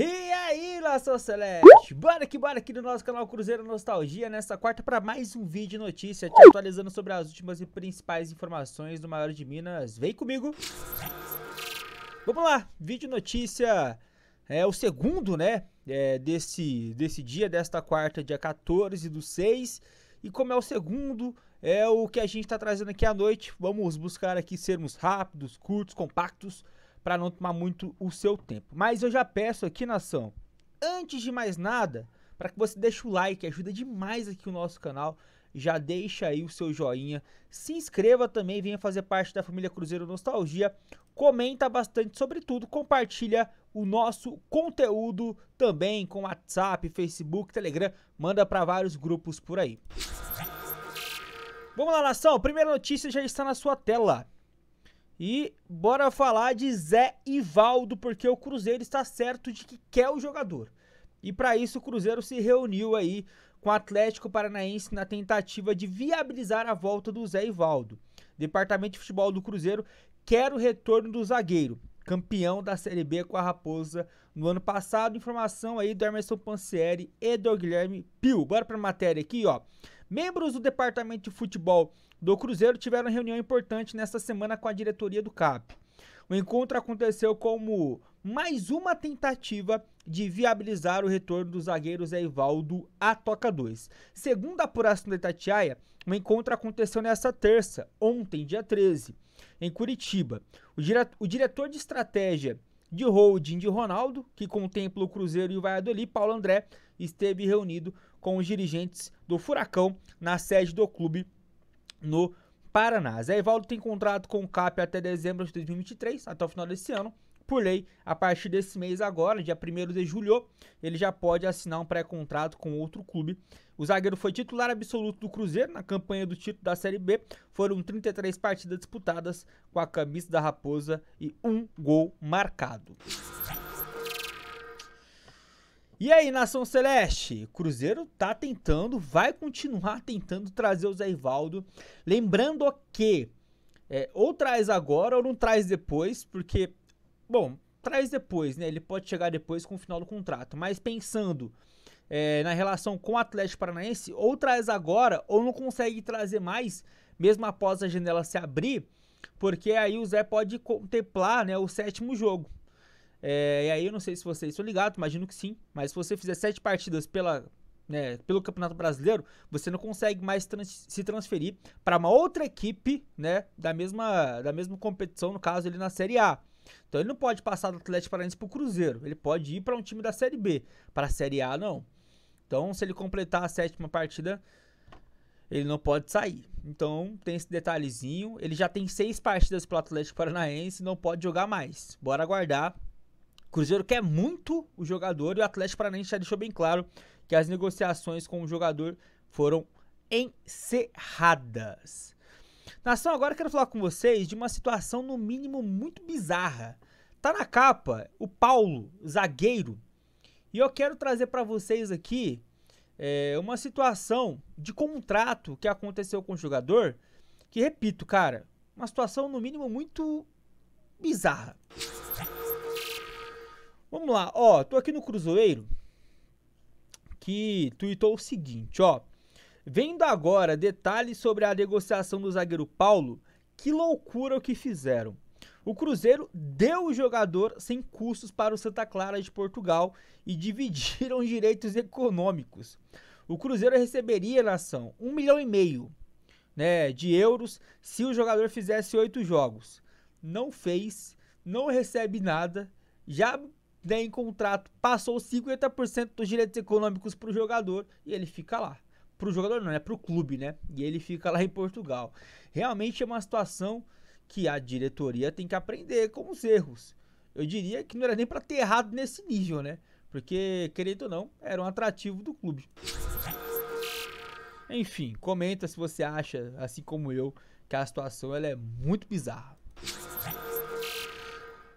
E aí, Lação Celeste, bora que bora aqui no nosso canal Cruzeiro Nostalgia nessa quarta para mais um vídeo de notícia, te atualizando sobre as últimas e principais informações do Maior de Minas. Vem comigo! Vamos lá, vídeo notícia, é o segundo, né, é, desse, desse dia, desta quarta, dia 14 do 6, e como é o segundo, é o que a gente está trazendo aqui à noite, vamos buscar aqui sermos rápidos, curtos, compactos, para não tomar muito o seu tempo. Mas eu já peço aqui, nação, antes de mais nada, para que você deixe o like, ajuda demais aqui o nosso canal. Já deixa aí o seu joinha, se inscreva também, venha fazer parte da família Cruzeiro Nostalgia, comenta bastante sobre tudo, compartilha o nosso conteúdo também com WhatsApp, Facebook, Telegram, manda para vários grupos por aí. Vamos lá, nação, primeira notícia já está na sua tela. E bora falar de Zé Ivaldo, porque o Cruzeiro está certo de que quer o jogador. E para isso o Cruzeiro se reuniu aí com o Atlético Paranaense na tentativa de viabilizar a volta do Zé Ivaldo. Departamento de Futebol do Cruzeiro quer o retorno do zagueiro, campeão da Série B com a Raposa no ano passado. Informação aí do Emerson Pancieri e do Guilherme Pio. Bora para a matéria aqui, ó. Membros do departamento de futebol do Cruzeiro tiveram reunião importante nesta semana com a diretoria do CAP. O encontro aconteceu como mais uma tentativa de viabilizar o retorno do zagueiro Zé Ivaldo à Toca 2. Segundo a apuração da Itatiaia, o encontro aconteceu nesta terça, ontem, dia 13, em Curitiba. O, dire... o diretor de estratégia de holding de Ronaldo, que contempla o Cruzeiro e o Valladolid, Paulo André, esteve reunido com os dirigentes do Furacão na sede do clube no Paraná. Zé Ivaldo tem contrato com o CAP até dezembro de 2023, até o final desse ano. Por lei, a partir desse mês agora, dia 1 de julho, ele já pode assinar um pré-contrato com outro clube. O zagueiro foi titular absoluto do Cruzeiro na campanha do título da Série B. Foram 33 partidas disputadas com a camisa da Raposa e um gol marcado. E aí, Nação Celeste? O Cruzeiro tá tentando, vai continuar tentando trazer o Zé Ivaldo. Lembrando que é, ou traz agora ou não traz depois, porque, bom, traz depois, né? Ele pode chegar depois com o final do contrato. Mas pensando é, na relação com o Atlético Paranaense, ou traz agora ou não consegue trazer mais, mesmo após a janela se abrir, porque aí o Zé pode contemplar né, o sétimo jogo. É, e aí eu não sei se vocês estão ligados, imagino que sim, mas se você fizer sete partidas pela, né, pelo Campeonato Brasileiro, você não consegue mais trans se transferir para uma outra equipe né, da, mesma, da mesma competição, no caso ele na Série A. Então ele não pode passar do Atlético Paranaense para o Cruzeiro, ele pode ir para um time da Série B, para a Série A não. Então se ele completar a sétima partida, ele não pode sair. Então tem esse detalhezinho. Ele já tem seis partidas pelo Atlético Paranaense, não pode jogar mais. Bora aguardar Cruzeiro quer muito o jogador e o Atlético Paranaense já deixou bem claro que as negociações com o jogador foram encerradas. Nação, agora quero falar com vocês de uma situação no mínimo muito bizarra. Tá na capa o Paulo, zagueiro, e eu quero trazer para vocês aqui é, uma situação de contrato que aconteceu com o jogador, que repito, cara, uma situação no mínimo muito bizarra. Vamos lá, ó, tô aqui no Cruzeiro que tweetou o seguinte, ó. Vendo agora detalhes sobre a negociação do zagueiro Paulo, que loucura o que fizeram. O Cruzeiro deu o jogador sem custos para o Santa Clara de Portugal e dividiram direitos econômicos. O Cruzeiro receberia na ação um milhão e meio né, de euros se o jogador fizesse oito jogos. Não fez, não recebe nada, já né, em contrato passou 50% dos direitos econômicos para o jogador e ele fica lá. Para o jogador não, é para o clube, né? E ele fica lá em Portugal. Realmente é uma situação que a diretoria tem que aprender com os erros. Eu diria que não era nem para ter errado nesse nível, né? Porque, querido ou não, era um atrativo do clube. Enfim, comenta se você acha, assim como eu, que a situação ela é muito bizarra.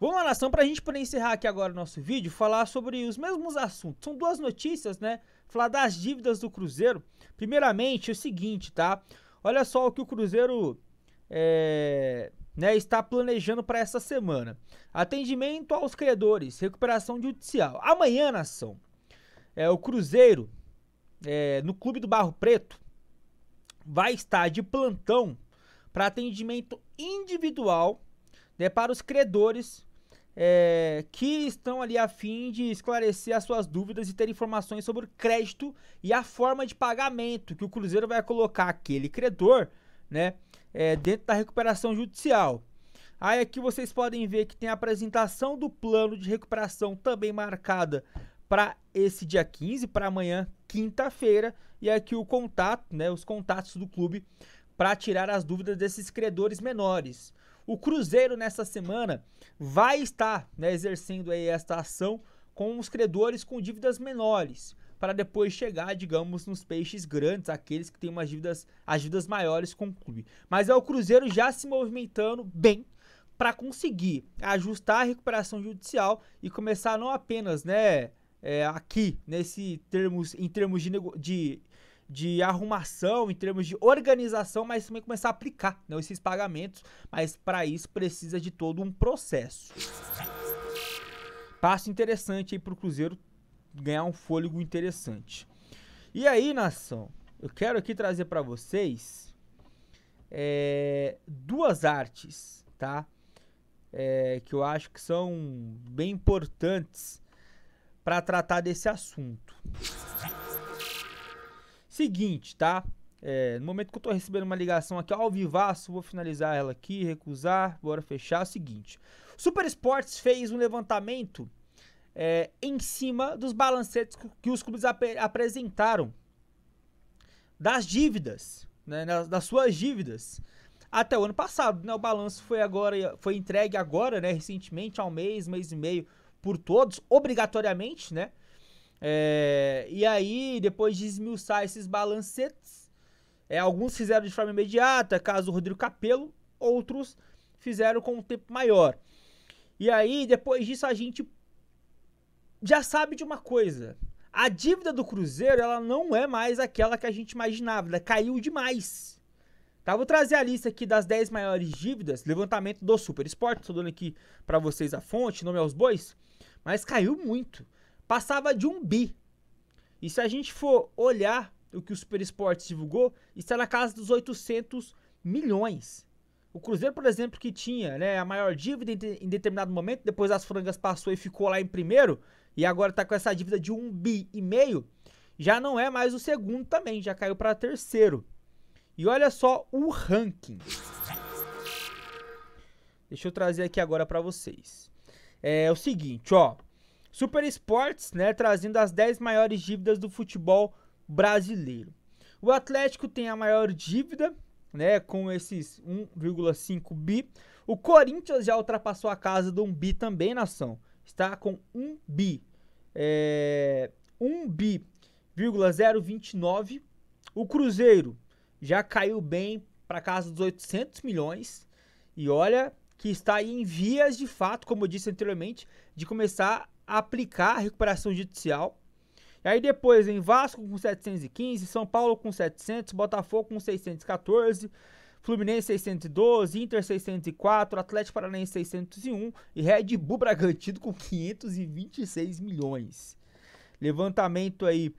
Vamos lá, Nação, para a gente poder encerrar aqui agora o nosso vídeo, falar sobre os mesmos assuntos. São duas notícias, né? Falar das dívidas do Cruzeiro. Primeiramente, é o seguinte, tá? Olha só o que o Cruzeiro é, né, está planejando para essa semana: atendimento aos credores, recuperação judicial. Amanhã, Nação, é, o Cruzeiro, é, no Clube do Barro Preto, vai estar de plantão para atendimento individual né, para os credores é, que estão ali a fim de esclarecer as suas dúvidas e ter informações sobre o crédito e a forma de pagamento que o Cruzeiro vai colocar aquele credor, né, é, dentro da recuperação judicial. Aí aqui vocês podem ver que tem a apresentação do plano de recuperação também marcada para esse dia 15, para amanhã, quinta-feira, e é aqui o contato, né, os contatos do clube para tirar as dúvidas desses credores menores. O Cruzeiro, nessa semana, vai estar né, exercendo aí esta ação com os credores com dívidas menores, para depois chegar, digamos, nos peixes grandes, aqueles que têm umas dívidas, as dívidas maiores com o clube. Mas é o Cruzeiro já se movimentando bem para conseguir ajustar a recuperação judicial e começar não apenas, né, é, aqui nesse termos em termos de, de de arrumação, em termos de organização, mas também começar a aplicar né, esses pagamentos. Mas para isso precisa de todo um processo. Passo interessante aí para o Cruzeiro ganhar um fôlego interessante. E aí, nação, eu quero aqui trazer para vocês é, duas artes, tá? É, que eu acho que são bem importantes para tratar desse assunto. Seguinte, tá? É, no momento que eu tô recebendo uma ligação aqui ao vivaço, vou finalizar ela aqui, recusar, bora fechar. o seguinte, Super fez um levantamento é, em cima dos balancetes que os clubes ap apresentaram das dívidas, né, das, das, suas dívidas até o ano passado. Né, o balanço foi agora, foi entregue agora, né, recentemente, há um mês, mês e meio, por todos, obrigatoriamente, né? É, e aí, depois de esmiuçar esses balancetes, é, alguns fizeram de forma imediata, caso o Rodrigo Capello, outros fizeram com um tempo maior. E aí, depois disso, a gente já sabe de uma coisa. A dívida do Cruzeiro, ela não é mais aquela que a gente imaginava, ela caiu demais. Tá, vou trazer a lista aqui das 10 maiores dívidas, levantamento do Super Esporte, estou dando aqui para vocês a fonte, nome aos bois, mas caiu muito passava de um bi. E se a gente for olhar o que o Super Esporte divulgou, está na casa dos 800 milhões. O Cruzeiro, por exemplo, que tinha né, a maior dívida em determinado momento, depois as frangas passou e ficou lá em primeiro, e agora está com essa dívida de um bi e meio, já não é mais o segundo também, já caiu para terceiro. E olha só o ranking. Deixa eu trazer aqui agora para vocês. É o seguinte, ó. Super Esportes, né, trazendo as 10 maiores dívidas do futebol brasileiro. O Atlético tem a maior dívida, né, com esses 1,5 bi. O Corinthians já ultrapassou a casa do 1 bi também, nação. Está com 1 bi. É, eh, 1 bi, 029. O Cruzeiro já caiu bem para casa dos 800 milhões. E olha que está em vias de fato, como eu disse anteriormente, de começar aplicar a recuperação judicial. E aí depois em Vasco com 715, São Paulo com 700, Botafogo com 614, Fluminense 612, Inter 604, Atlético Paranaense 601 e Red Bull Bragantino com 526 milhões. Levantamento aí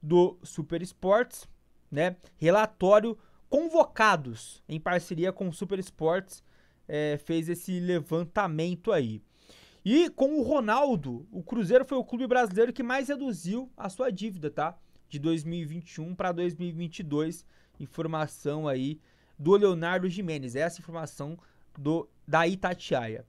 do Super Sports, né? Relatório convocados em parceria com o Super Sports é, eh, fez esse levantamento aí. E com o Ronaldo, o Cruzeiro foi o clube brasileiro que mais reduziu a sua dívida, tá? De 2021 para 2022. Informação aí do Leonardo Jimenez. Essa informação do da Itatiaia.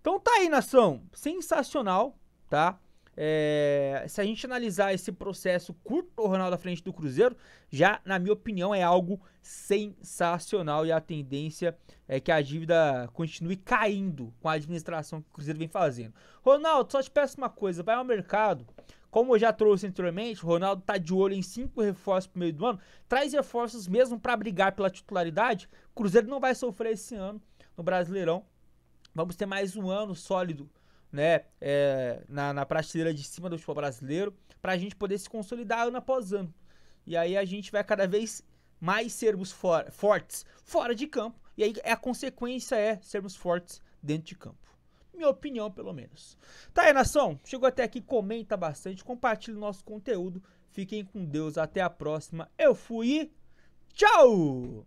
Então tá aí, nação. Sensacional, tá? É, se a gente analisar esse processo curto do Ronaldo à frente do Cruzeiro, já, na minha opinião, é algo sensacional e a tendência é que a dívida continue caindo com a administração que o Cruzeiro vem fazendo. Ronaldo, só te peço uma coisa: vai ao mercado. Como eu já trouxe anteriormente, o Ronaldo tá de olho em cinco reforços pro meio do ano. Traz reforços mesmo para brigar pela titularidade. Cruzeiro não vai sofrer esse ano no Brasileirão. Vamos ter mais um ano sólido né, é, na, na prateleira de cima do futebol brasileiro, para a gente poder se consolidar ano após ano. E aí a gente vai cada vez mais sermos for, fortes fora de campo, e aí a consequência é sermos fortes dentro de campo. Minha opinião, pelo menos. Tá aí, nação? Chegou até aqui, comenta bastante, compartilha o nosso conteúdo. Fiquem com Deus, até a próxima. Eu fui tchau!